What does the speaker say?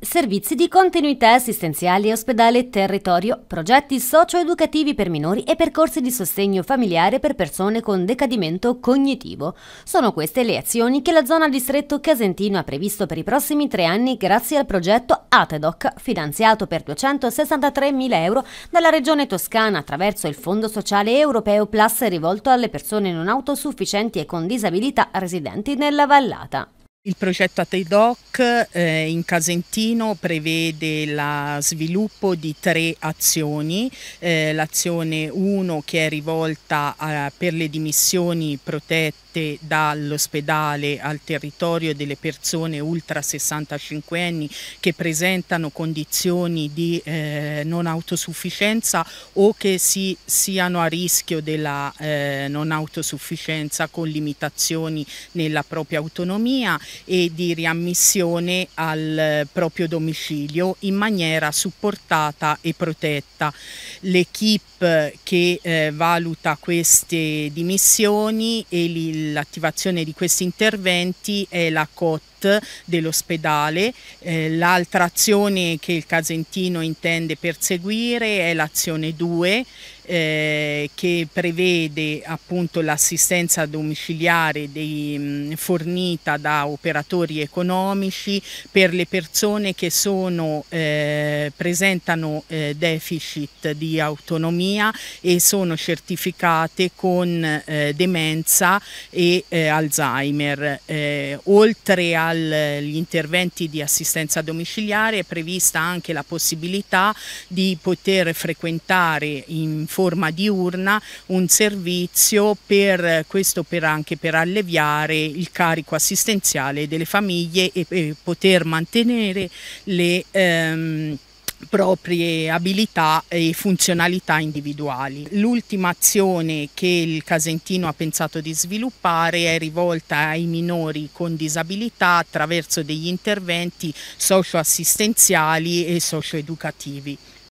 Servizi di continuità assistenziali ospedale e territorio, progetti socioeducativi per minori e percorsi di sostegno familiare per persone con decadimento cognitivo. Sono queste le azioni che la zona distretto Casentino ha previsto per i prossimi tre anni grazie al progetto ATEDOC, finanziato per 263.000 euro dalla Regione Toscana attraverso il Fondo Sociale Europeo Plus rivolto alle persone non autosufficienti e con disabilità residenti nella vallata. Il progetto ATEDOC eh, in Casentino prevede lo sviluppo di tre azioni, eh, l'azione 1 che è rivolta a, per le dimissioni protette dall'ospedale al territorio delle persone ultra 65 anni che presentano condizioni di eh, non autosufficienza o che si, siano a rischio della eh, non autosufficienza con limitazioni nella propria autonomia e di riammissione al eh, proprio domicilio in maniera supportata e protetta. L'equipe che eh, valuta queste dimissioni e l'attivazione di questi interventi è la COT dell'ospedale. Eh, l'altra azione che il Casentino intende perseguire è l'azione 2 eh, che prevede appunto l'assistenza domiciliare dei, mh, mm, fornita da operatori economici per le persone che sono, eh, presentano eh, deficit di autonomia e sono certificate con eh, demenza e eh, Alzheimer. Eh, oltre agli interventi di assistenza domiciliare è prevista anche la possibilità di poter frequentare in forma diurna un servizio per eh, questo per anche per alleviare il carico assistenziale delle famiglie e, e poter mantenere le ehm, proprie abilità e funzionalità individuali. L'ultima azione che il Casentino ha pensato di sviluppare è rivolta ai minori con disabilità attraverso degli interventi socioassistenziali e socioeducativi.